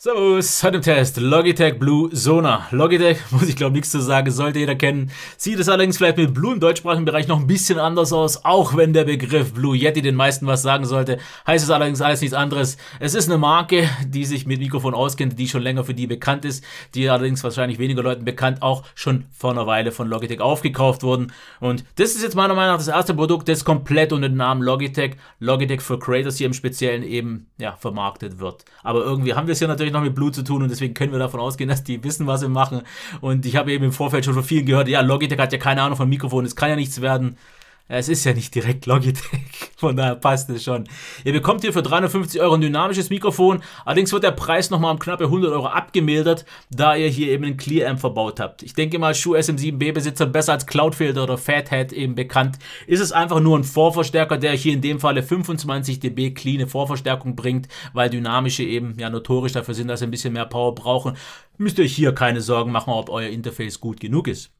Servus, heute im Test Logitech Blue Sona. Logitech, muss ich glaube nichts zu sagen, sollte jeder kennen. Sieht es allerdings vielleicht mit Blue im deutschsprachigen Bereich noch ein bisschen anders aus, auch wenn der Begriff Blue Yeti den meisten was sagen sollte, heißt es allerdings alles nichts anderes. Es ist eine Marke, die sich mit Mikrofon auskennt, die schon länger für die bekannt ist, die allerdings wahrscheinlich weniger Leuten bekannt, auch schon vor einer Weile von Logitech aufgekauft wurden. Und das ist jetzt meiner Meinung nach das erste Produkt, das komplett unter dem Namen Logitech, Logitech for Creators hier im Speziellen eben ja, vermarktet wird. Aber irgendwie haben wir es hier natürlich natürlich noch mit Blut zu tun und deswegen können wir davon ausgehen, dass die wissen, was wir machen. Und ich habe eben im Vorfeld schon von vielen gehört, ja, Logitech hat ja keine Ahnung von Mikrofonen, es kann ja nichts werden. Es ist ja nicht direkt Logitech, von daher passt es schon. Ihr bekommt hier für 350 Euro ein dynamisches Mikrofon, allerdings wird der Preis nochmal um knappe 100 Euro abgemildert, da ihr hier eben einen Clear Amp verbaut habt. Ich denke mal, Schuh SM7B-Besitzer besser als Cloudfilter oder Fathead eben bekannt, ist es einfach nur ein Vorverstärker, der hier in dem Falle 25 dB cleane Vorverstärkung bringt, weil dynamische eben ja notorisch dafür sind, dass sie ein bisschen mehr Power brauchen. Müsst ihr euch hier keine Sorgen machen, ob euer Interface gut genug ist.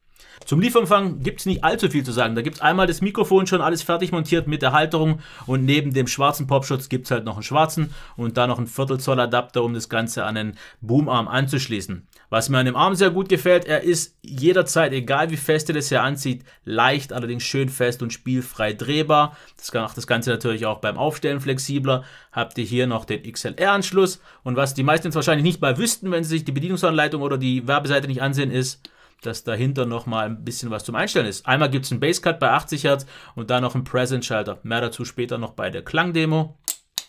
Zum Lieferumfang gibt es nicht allzu viel zu sagen. Da gibt es einmal das Mikrofon schon alles fertig montiert mit der Halterung und neben dem schwarzen Popschutz gibt es halt noch einen schwarzen und dann noch einen Viertelzoll Adapter, um das Ganze an den Boomarm anzuschließen. Was mir an dem Arm sehr gut gefällt, er ist jederzeit, egal wie fest er das hier anzieht, leicht, allerdings schön fest und spielfrei drehbar. Das macht das Ganze natürlich auch beim Aufstellen flexibler. Habt ihr hier noch den XLR-Anschluss und was die meisten jetzt wahrscheinlich nicht mal wüssten, wenn sie sich die Bedienungsanleitung oder die Werbeseite nicht ansehen, ist, dass dahinter nochmal ein bisschen was zum Einstellen ist. Einmal gibt es einen Basscut bei 80 Hertz und dann noch einen Present-Schalter. Mehr dazu später noch bei der Klangdemo.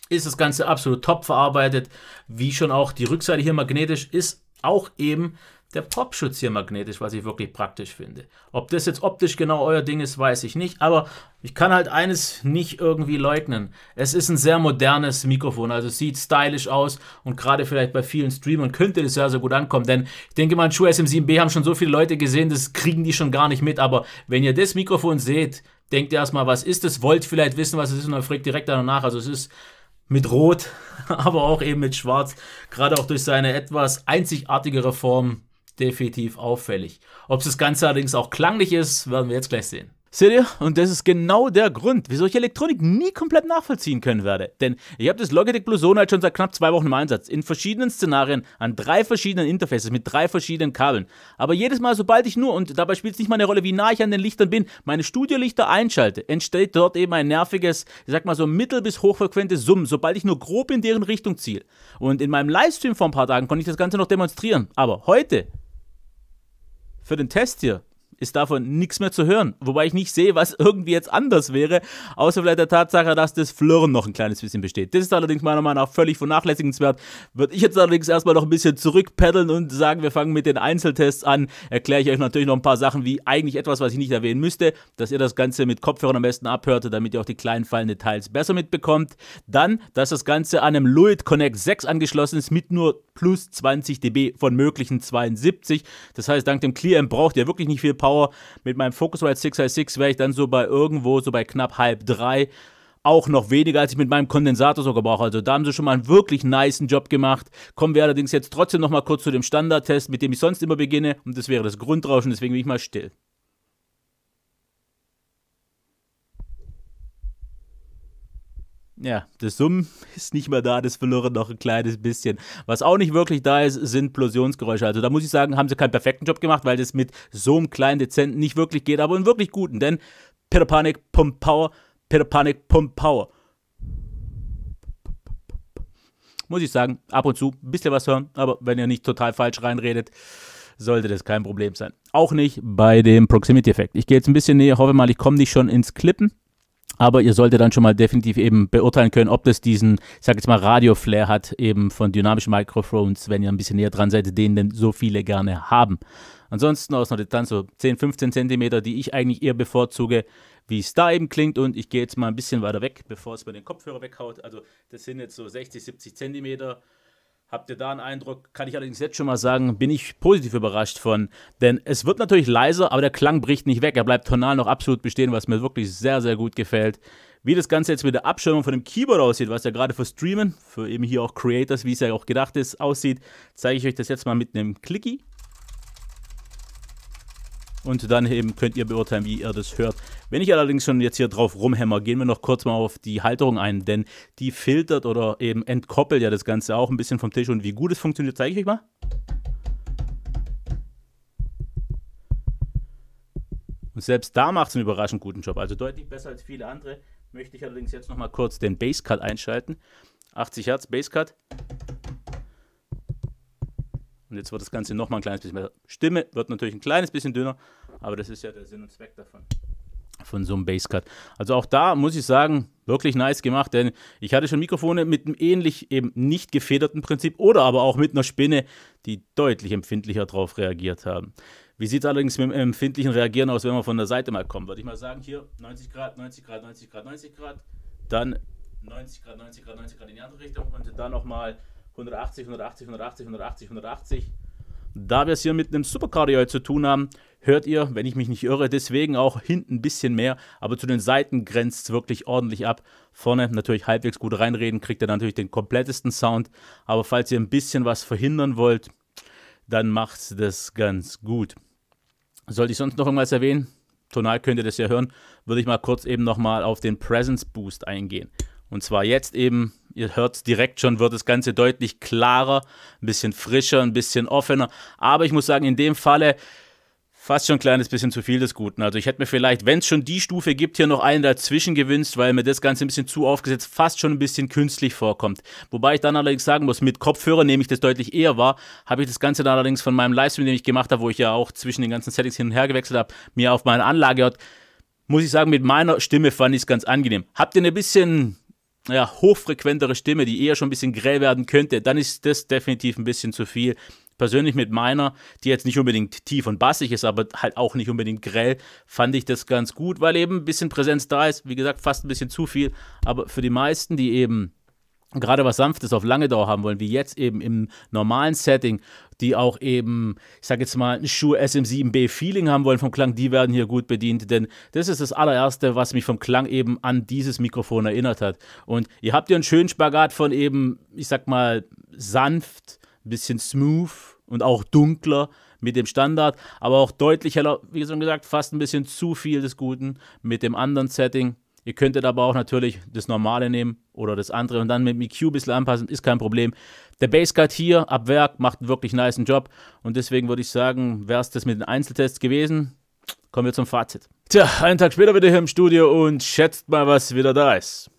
Ist das Ganze absolut top verarbeitet. Wie schon auch die Rückseite hier magnetisch ist auch eben der Popschutz hier magnetisch, was ich wirklich praktisch finde. Ob das jetzt optisch genau euer Ding ist, weiß ich nicht. Aber ich kann halt eines nicht irgendwie leugnen. Es ist ein sehr modernes Mikrofon, also sieht stylisch aus und gerade vielleicht bei vielen Streamern könnte das ja so gut ankommen. Denn ich denke mal, Schuhe SM7B haben schon so viele Leute gesehen, das kriegen die schon gar nicht mit. Aber wenn ihr das Mikrofon seht, denkt ihr erstmal, was ist das? Wollt vielleicht wissen, was es ist und dann fragt direkt danach. Also es ist mit Rot, aber auch eben mit Schwarz. Gerade auch durch seine etwas einzigartigere Form definitiv auffällig. Ob es das Ganze allerdings auch klanglich ist, werden wir jetzt gleich sehen. Seht ihr? Und das ist genau der Grund, wieso ich Elektronik nie komplett nachvollziehen können werde. Denn ich habe das Logitech Blue Zone halt schon seit knapp zwei Wochen im Einsatz. In verschiedenen Szenarien, an drei verschiedenen Interfaces, mit drei verschiedenen Kabeln. Aber jedes Mal, sobald ich nur, und dabei spielt es nicht mal eine Rolle, wie nah ich an den Lichtern bin, meine Studiolichter einschalte, entsteht dort eben ein nerviges, ich sag mal so mittel- bis hochfrequentes Summen, sobald ich nur grob in deren Richtung ziele. Und in meinem Livestream vor ein paar Tagen konnte ich das Ganze noch demonstrieren. Aber heute für den Test hier ist davon nichts mehr zu hören. Wobei ich nicht sehe, was irgendwie jetzt anders wäre, außer vielleicht der Tatsache, dass das Flirren noch ein kleines bisschen besteht. Das ist allerdings meiner Meinung nach völlig vernachlässigenswert. Würde ich jetzt allerdings erstmal noch ein bisschen zurückpaddeln und sagen, wir fangen mit den Einzeltests an. Erkläre ich euch natürlich noch ein paar Sachen, wie eigentlich etwas, was ich nicht erwähnen müsste, dass ihr das Ganze mit Kopfhörern am besten abhörte, damit ihr auch die kleinen fallenden Details besser mitbekommt. Dann, dass das Ganze an einem Luit Connect 6 angeschlossen ist mit nur plus 20 dB von möglichen 72. Das heißt, dank dem Clear braucht ihr wirklich nicht viel Power Power. Mit meinem Focusrite 6i6 wäre ich dann so bei irgendwo, so bei knapp halb drei. Auch noch weniger, als ich mit meinem Kondensator so gebrauche. Also da haben sie schon mal einen wirklich niceen Job gemacht. Kommen wir allerdings jetzt trotzdem noch mal kurz zu dem Standardtest, mit dem ich sonst immer beginne. Und das wäre das Grundrauschen, deswegen bin ich mal still. ja, das Summen ist nicht mehr da, das verloren noch ein kleines bisschen. Was auch nicht wirklich da ist, sind Plosionsgeräusche. Also da muss ich sagen, haben sie keinen perfekten Job gemacht, weil das mit so einem kleinen Dezenten nicht wirklich geht, aber einen wirklich guten, denn Peter Panic, Pump Power, Peter Panic, Pump Power. Muss ich sagen, ab und zu ein bisschen was hören, aber wenn ihr nicht total falsch reinredet, sollte das kein Problem sein. Auch nicht bei dem Proximity-Effekt. Ich gehe jetzt ein bisschen näher, hoffe mal, ich komme nicht schon ins Klippen. Aber ihr solltet dann schon mal definitiv eben beurteilen können, ob das diesen, ich sag jetzt mal, Radio-Flair hat, eben von dynamischen Microphones, wenn ihr ein bisschen näher dran seid, den denn so viele gerne haben. Ansonsten aus einer Distanz so 10, 15 Zentimeter, die ich eigentlich eher bevorzuge, wie es da eben klingt. Und ich gehe jetzt mal ein bisschen weiter weg, bevor es mir den Kopfhörer weghaut. Also das sind jetzt so 60, 70 Zentimeter. Habt ihr da einen Eindruck? Kann ich allerdings jetzt schon mal sagen, bin ich positiv überrascht von. Denn es wird natürlich leiser, aber der Klang bricht nicht weg. Er bleibt tonal noch absolut bestehen, was mir wirklich sehr, sehr gut gefällt. Wie das Ganze jetzt mit der Abschirmung von dem Keyboard aussieht, was ja gerade für Streamen, für eben hier auch Creators, wie es ja auch gedacht ist, aussieht, zeige ich euch das jetzt mal mit einem Clicky. Und dann eben könnt ihr beurteilen, wie ihr das hört. Wenn ich allerdings schon jetzt hier drauf rumhämmer, gehen wir noch kurz mal auf die Halterung ein, denn die filtert oder eben entkoppelt ja das Ganze auch ein bisschen vom Tisch. Und wie gut es funktioniert, zeige ich euch mal. Und selbst da macht es einen überraschend guten Job, also deutlich besser als viele andere. Möchte ich allerdings jetzt nochmal kurz den Basscut einschalten. 80 Hertz Basscut. Cut. Und jetzt wird das Ganze nochmal ein kleines bisschen besser. Stimme wird natürlich ein kleines bisschen dünner, aber das ist ja der Sinn und Zweck davon. Von so einem Basscut. Also auch da muss ich sagen, wirklich nice gemacht, denn ich hatte schon Mikrofone mit einem ähnlich eben nicht gefederten Prinzip oder aber auch mit einer Spinne, die deutlich empfindlicher darauf reagiert haben. Wie sieht es allerdings mit dem empfindlichen Reagieren aus, wenn man von der Seite mal kommt? Würde ich mal sagen, hier 90 Grad, 90 Grad, 90 Grad, 90 Grad, dann 90 Grad, 90 Grad, 90 Grad in die andere Richtung und dann nochmal 180, 180, 180, 180, 180. Da wir es hier mit einem Supercardio zu tun haben, hört ihr, wenn ich mich nicht irre, deswegen auch hinten ein bisschen mehr, aber zu den Seiten grenzt es wirklich ordentlich ab. Vorne natürlich halbwegs gut reinreden, kriegt ihr natürlich den komplettesten Sound, aber falls ihr ein bisschen was verhindern wollt, dann macht das ganz gut. Sollte ich sonst noch irgendwas erwähnen? Tonal könnt ihr das ja hören, würde ich mal kurz eben nochmal auf den Presence Boost eingehen. Und zwar jetzt eben Ihr hört direkt schon, wird das Ganze deutlich klarer, ein bisschen frischer, ein bisschen offener. Aber ich muss sagen, in dem Falle fast schon ein kleines bisschen zu viel des Guten. Also ich hätte mir vielleicht, wenn es schon die Stufe gibt, hier noch einen dazwischen gewünscht, weil mir das Ganze ein bisschen zu aufgesetzt, fast schon ein bisschen künstlich vorkommt. Wobei ich dann allerdings sagen muss, mit Kopfhörer nehme ich das deutlich eher wahr, habe ich das Ganze dann allerdings von meinem Livestream, den ich gemacht habe, wo ich ja auch zwischen den ganzen Settings hin und her gewechselt habe, mir auf meine Anlage hat, muss ich sagen, mit meiner Stimme fand ich es ganz angenehm. Habt ihr ein bisschen ja, hochfrequentere Stimme, die eher schon ein bisschen grell werden könnte, dann ist das definitiv ein bisschen zu viel. Persönlich mit meiner, die jetzt nicht unbedingt tief und bassig ist, aber halt auch nicht unbedingt grell, fand ich das ganz gut, weil eben ein bisschen Präsenz da ist. Wie gesagt, fast ein bisschen zu viel. Aber für die meisten, die eben gerade was Sanftes auf lange Dauer haben wollen, wie jetzt eben im normalen Setting, die auch eben, ich sag jetzt mal, ein Schuh SM7B Feeling haben wollen vom Klang, die werden hier gut bedient, denn das ist das allererste, was mich vom Klang eben an dieses Mikrofon erinnert hat. Und ihr habt hier einen schönen Spagat von eben, ich sag mal, sanft, ein bisschen smooth und auch dunkler mit dem Standard, aber auch deutlich heller, wie schon gesagt, fast ein bisschen zu viel des Guten mit dem anderen Setting. Ihr könntet aber auch natürlich das Normale nehmen, oder das andere und dann mit dem EQ ein bisschen anpassen, ist kein Problem. Der Basscut hier ab Werk macht wirklich einen niceen Job und deswegen würde ich sagen, wäre es das mit den Einzeltests gewesen. Kommen wir zum Fazit. Tja, einen Tag später wieder hier im Studio und schätzt mal, was wieder da ist.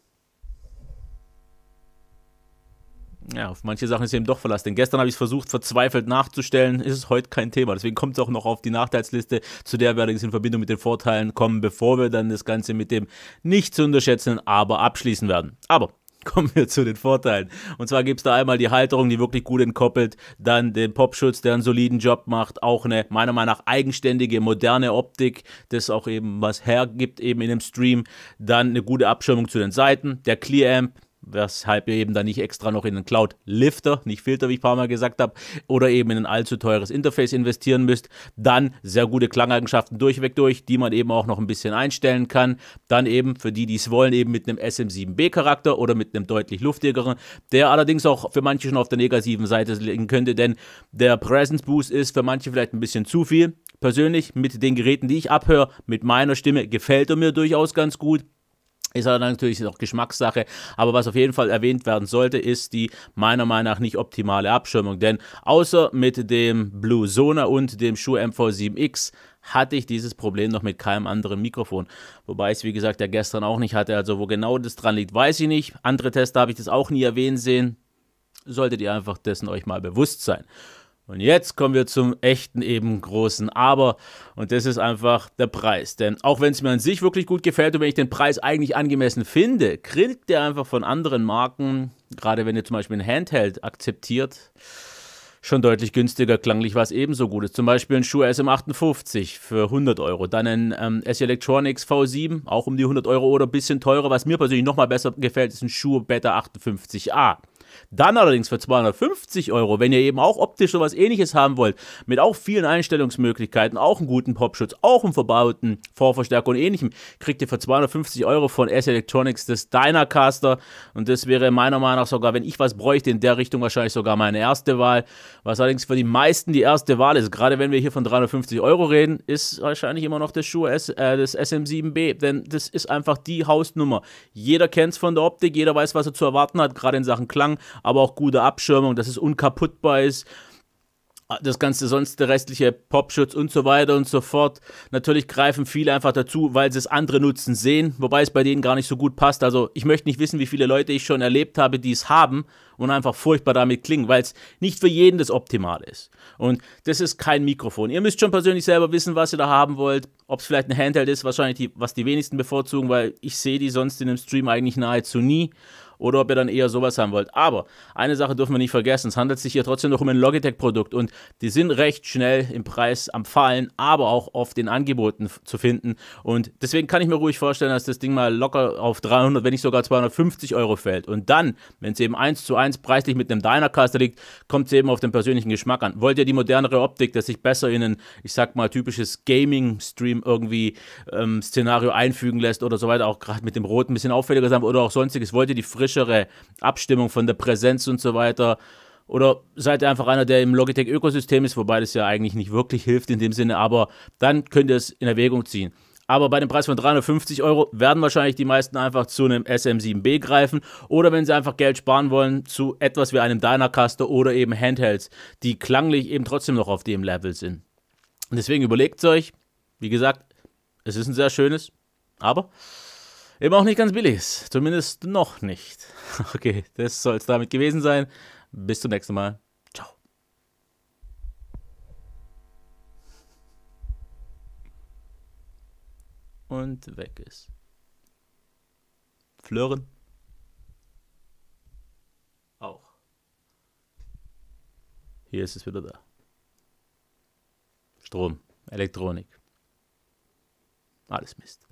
Ja, auf manche Sachen ist eben doch verlassen. Denn gestern habe ich es versucht, verzweifelt nachzustellen. Ist es heute kein Thema. Deswegen kommt es auch noch auf die Nachteilsliste. Zu der werde ich in Verbindung mit den Vorteilen kommen, bevor wir dann das Ganze mit dem nicht zu unterschätzenden Aber abschließen werden. Aber kommen wir zu den Vorteilen. Und zwar gibt es da einmal die Halterung, die wirklich gut entkoppelt, dann den Popschutz, der einen soliden Job macht, auch eine meiner Meinung nach eigenständige, moderne Optik, das auch eben was hergibt eben in dem Stream, dann eine gute Abschirmung zu den Seiten, der Clear Amp, weshalb ihr eben da nicht extra noch in einen Cloud-Lifter, nicht Filter, wie ich ein paar Mal gesagt habe, oder eben in ein allzu teures Interface investieren müsst. Dann sehr gute Klangeigenschaften durchweg durch, die man eben auch noch ein bisschen einstellen kann. Dann eben für die, die es wollen, eben mit einem SM7B-Charakter oder mit einem deutlich luftigeren, der allerdings auch für manche schon auf der negativen Seite liegen könnte, denn der Presence Boost ist für manche vielleicht ein bisschen zu viel. Persönlich mit den Geräten, die ich abhöre, mit meiner Stimme gefällt er mir durchaus ganz gut. Ist aber natürlich auch Geschmackssache. Aber was auf jeden Fall erwähnt werden sollte, ist die meiner Meinung nach nicht optimale Abschirmung. Denn außer mit dem Blue Sona und dem Schuh MV7X hatte ich dieses Problem noch mit keinem anderen Mikrofon. Wobei ich es, wie gesagt, ja gestern auch nicht hatte. Also wo genau das dran liegt, weiß ich nicht. Andere Tester habe ich das auch nie erwähnt sehen. Solltet ihr einfach dessen euch mal bewusst sein. Und jetzt kommen wir zum echten eben großen Aber. Und das ist einfach der Preis. Denn auch wenn es mir an sich wirklich gut gefällt und wenn ich den Preis eigentlich angemessen finde, kriegt der einfach von anderen Marken, gerade wenn ihr zum Beispiel ein Handheld akzeptiert, schon deutlich günstiger klanglich, was ebenso gut ist. Zum Beispiel ein Schuh SM58 für 100 Euro, dann ein ähm, SC Electronics V7, auch um die 100 Euro oder ein bisschen teurer. Was mir persönlich nochmal besser gefällt, ist ein Schuh Beta 58a dann allerdings für 250 Euro, wenn ihr eben auch optisch sowas ähnliches haben wollt, mit auch vielen Einstellungsmöglichkeiten, auch einen guten Popschutz, auch einen verbauten Vorverstärker und ähnlichem, kriegt ihr für 250 Euro von S Electronics das Dynacaster. Und das wäre meiner Meinung nach sogar, wenn ich was bräuchte, in der Richtung wahrscheinlich sogar meine erste Wahl. Was allerdings für die meisten die erste Wahl ist, gerade wenn wir hier von 350 Euro reden, ist wahrscheinlich immer noch der Schuh S, äh, das SM7B, denn das ist einfach die Hausnummer. Jeder kennt es von der Optik, jeder weiß, was er zu erwarten hat, gerade in Sachen Klang, aber auch gute Abschirmung, dass es unkaputtbar ist das ganze sonst der restliche Popschutz und so weiter und so fort. Natürlich greifen viele einfach dazu, weil sie es andere Nutzen sehen, wobei es bei denen gar nicht so gut passt. Also ich möchte nicht wissen, wie viele Leute ich schon erlebt habe, die es haben und einfach furchtbar damit klingen, weil es nicht für jeden das Optimale ist. Und das ist kein Mikrofon. Ihr müsst schon persönlich selber wissen, was ihr da haben wollt. Ob es vielleicht ein Handheld ist, wahrscheinlich die, was die wenigsten bevorzugen, weil ich sehe die sonst in einem Stream eigentlich nahezu nie oder ob ihr dann eher sowas haben wollt. Aber eine Sache dürfen wir nicht vergessen, es handelt sich hier trotzdem noch um ein Logitech-Produkt und die sind recht schnell im Preis am Fallen, aber auch oft in Angeboten zu finden. Und deswegen kann ich mir ruhig vorstellen, dass das Ding mal locker auf 300, wenn nicht sogar 250 Euro fällt. Und dann, wenn es eben eins zu eins preislich mit einem Dynacaster liegt, kommt es eben auf den persönlichen Geschmack an. Wollt ihr die modernere Optik, dass sich besser in ein, ich sag mal, typisches Gaming-Stream irgendwie ähm, Szenario einfügen lässt oder so weiter, auch gerade mit dem Rot ein bisschen auffälliger sein oder auch sonstiges, wollt ihr die frische? frischere Abstimmung von der Präsenz und so weiter? Oder seid ihr einfach einer, der im Logitech-Ökosystem ist, wobei das ja eigentlich nicht wirklich hilft in dem Sinne, aber dann könnt ihr es in Erwägung ziehen. Aber bei dem Preis von 350 Euro werden wahrscheinlich die meisten einfach zu einem SM7B greifen oder wenn sie einfach Geld sparen wollen, zu etwas wie einem Dynacaster oder eben Handhelds, die klanglich eben trotzdem noch auf dem Level sind. deswegen überlegt es euch, wie gesagt, es ist ein sehr schönes, aber Eben auch nicht ganz billig ist. Zumindest noch nicht. Okay, das soll es damit gewesen sein. Bis zum nächsten Mal. Ciao. Und weg ist. Flören. Auch. Hier ist es wieder da. Strom, Elektronik. Alles Mist.